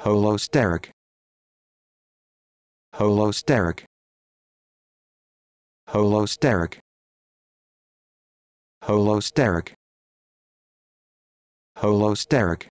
holosteric holosteric holosteric holosteric holosteric